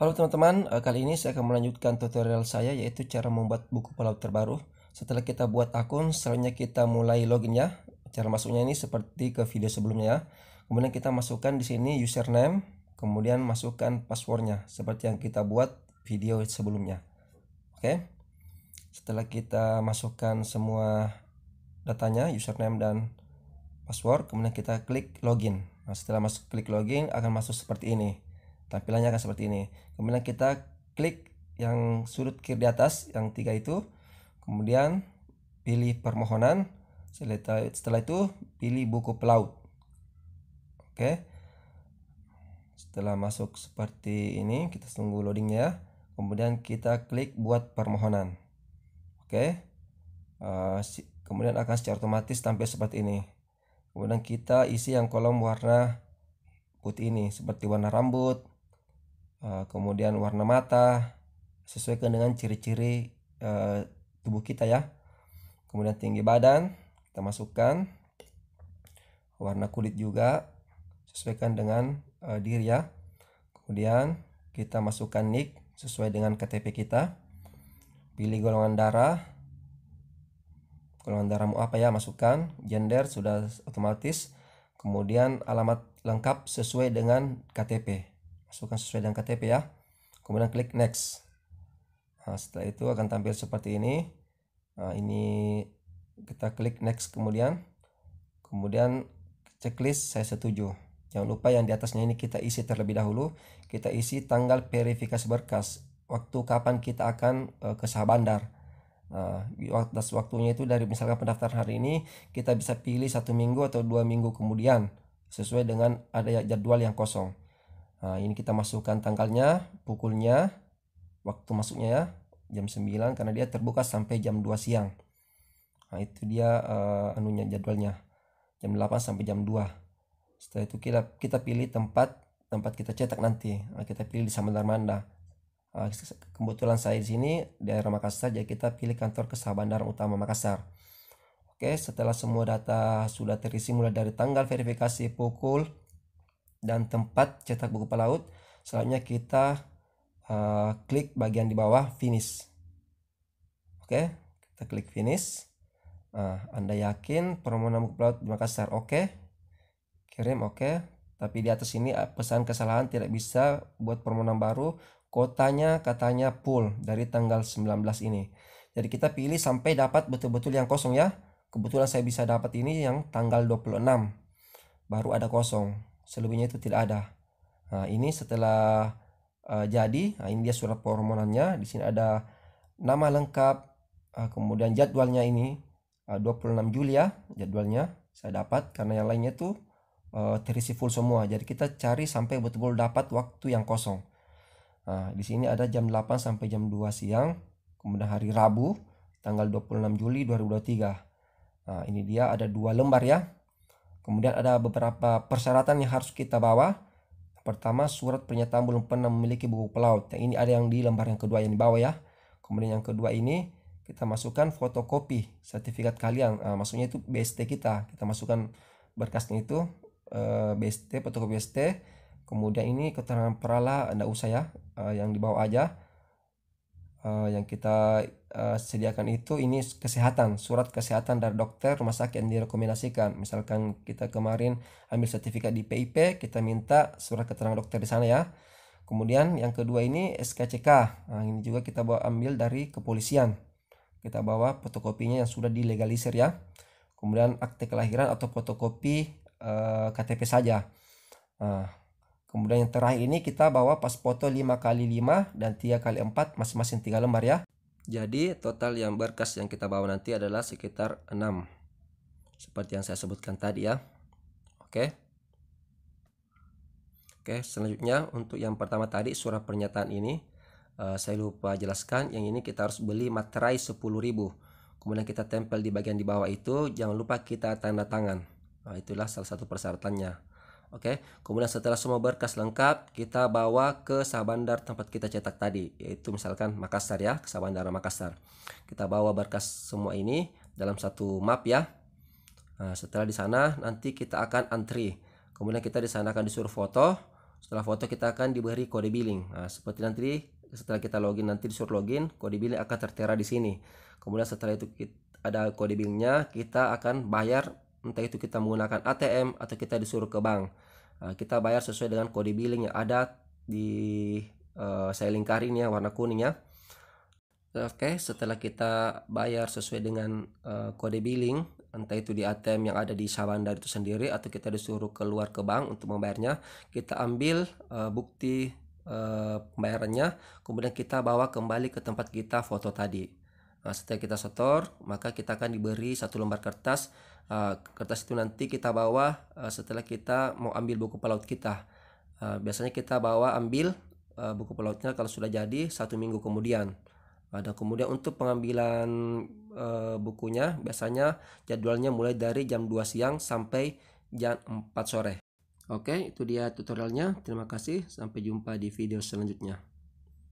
Halo teman-teman, eh, kali ini saya akan melanjutkan tutorial saya yaitu cara membuat buku pelaut terbaru. Setelah kita buat akun, selanjutnya kita mulai login ya. Cara masuknya ini seperti ke video sebelumnya ya. Kemudian kita masukkan di sini username, kemudian masukkan passwordnya seperti yang kita buat video sebelumnya. Oke. Setelah kita masukkan semua datanya, username dan password, kemudian kita klik login. Nah, setelah masuk klik login akan masuk seperti ini tampilannya akan seperti ini kemudian kita klik yang sudut kiri di atas yang tiga itu kemudian pilih permohonan setelah itu pilih buku pelaut oke setelah masuk seperti ini kita tunggu loadingnya kemudian kita klik buat permohonan oke eh, kemudian akan secara otomatis tampil seperti ini kemudian kita isi yang kolom warna putih ini seperti warna rambut Eh, kemudian warna mata sesuaikan dengan ciri-ciri eh, tubuh kita ya kemudian tinggi badan kita masukkan warna kulit juga sesuaikan dengan eh, diri ya kemudian kita masukkan nick sesuai dengan KTP kita pilih golongan darah golongan darahmu apa ya masukkan gender sudah otomatis kemudian alamat lengkap sesuai dengan KTP masukkan sesuai dengan KTP ya kemudian klik next nah, setelah itu akan tampil seperti ini nah, ini kita klik next kemudian kemudian checklist saya setuju jangan lupa yang di atasnya ini kita isi terlebih dahulu kita isi tanggal verifikasi berkas waktu kapan kita akan uh, ke sah bandar nah, waktunya itu dari misalkan pendaftaran hari ini kita bisa pilih satu minggu atau dua minggu kemudian sesuai dengan ada jadwal yang kosong Nah, ini kita masukkan tanggalnya, pukulnya, waktu masuknya ya, jam 9 karena dia terbuka sampai jam 2 siang. Nah, itu dia uh, anunya jadwalnya. Jam 8 sampai jam 2. Setelah itu kita kita pilih tempat tempat kita cetak nanti. Nah, kita pilih di Samandar Manda. Nah, kebetulan saya di sini daerah Makassar jadi kita pilih kantor kesah Bandar utama Makassar. Oke, setelah semua data sudah terisi mulai dari tanggal verifikasi pukul, dan tempat cetak buku pelaut. Selanjutnya kita uh, klik bagian di bawah finish. Oke, kita klik finish. Nah, Anda yakin permohonan buku pelaut di Makassar? Oke. Kirim oke. Tapi di atas ini eh, pesan kesalahan tidak bisa buat permohonan baru. Kotanya katanya full dari tanggal 19 ini. Jadi kita pilih sampai dapat betul-betul yang kosong ya. Kebetulan saya bisa dapat ini yang tanggal 26. Baru ada kosong selebihnya itu tidak ada nah ini setelah uh, jadi nah, ini dia surat permohonannya di sini ada nama lengkap uh, kemudian jadwalnya ini eh, uh, 26 Juli ya jadwalnya saya dapat karena yang lainnya itu uh, terisi full semua jadi kita cari sampai betul-betul dapat waktu yang kosong nah, di sini ada jam 8 sampai jam 2 siang kemudian hari Rabu tanggal 26 Juli 2023 nah, ini dia ada dua lembar ya Kemudian ada beberapa persyaratan yang harus kita bawa. Pertama, surat pernyataan belum pernah memiliki buku pelaut. Yang ini ada yang di lembar yang kedua yang dibawa ya. Kemudian yang kedua ini kita masukkan fotokopi sertifikat kalian. Uh, maksudnya itu BST kita. Kita masukkan berkasnya itu uh, eh, BST, fotokopi BST. Kemudian ini keterangan peralat, Anda usah ya, uh, yang dibawa aja Eh, yang kita uh, sediakan itu ini kesehatan surat kesehatan dari dokter rumah sakit yang direkomendasikan misalkan kita kemarin ambil sertifikat di PIP kita minta surat keterangan dokter di sana ya kemudian yang kedua ini SKCK nah, ini juga kita bawa ambil dari kepolisian kita bawa fotokopinya yang sudah dilegalisir ya kemudian akte kelahiran atau fotokopi uh, eh, KTP saja nah, Kemudian yang terakhir ini kita bawa pas foto 5 kali 5 dan 3 kali 4 masing-masing 3 lembar ya. Jadi total yang berkas yang kita bawa nanti adalah sekitar 6. Seperti yang saya sebutkan tadi ya. Oke. Oke, selanjutnya untuk yang pertama tadi surat pernyataan ini uh, saya lupa jelaskan yang ini kita harus beli materai 10.000. Kemudian kita tempel di bagian di bawah itu, jangan lupa kita tanda tangan. Nah, itulah salah satu persyaratannya. Oke, okay. kemudian setelah semua berkas lengkap, kita bawa ke Sabandar tempat kita cetak tadi, yaitu misalkan Makassar ya, ke Sabandara Makassar. Kita bawa berkas semua ini dalam satu map ya. Nah, setelah di sana nanti kita akan antri. Kemudian kita di sana akan disuruh foto. Setelah foto kita akan diberi kode billing. Nah, seperti nanti setelah kita login nanti disuruh login, kode billing akan tertera di sini. Kemudian setelah itu kita, ada kode billingnya, kita akan bayar entah itu kita menggunakan ATM atau kita disuruh ke bank. Eh, kita bayar sesuai dengan kode billing yang ada di uh, eh, saya ini ya warna kuning ya. Oke, okay, setelah kita bayar sesuai dengan uh, kode billing, entah itu di ATM yang ada di Sabandar itu sendiri atau kita disuruh keluar ke bank untuk membayarnya, kita ambil uh, bukti uh, pembayarannya, kemudian kita bawa kembali ke tempat kita foto tadi. Nah, setelah kita setor, maka kita akan diberi satu lembar kertas uh, kertas itu nanti kita bawa uh, setelah kita mau ambil buku pelaut kita uh, biasanya kita bawa ambil uh, buku pelautnya kalau sudah jadi satu minggu kemudian nah, Dan kemudian untuk pengambilan uh, bukunya biasanya jadwalnya mulai dari jam 2 siang sampai jam 4 sore. Oke, itu dia tutorialnya. Terima kasih. Sampai jumpa di video selanjutnya.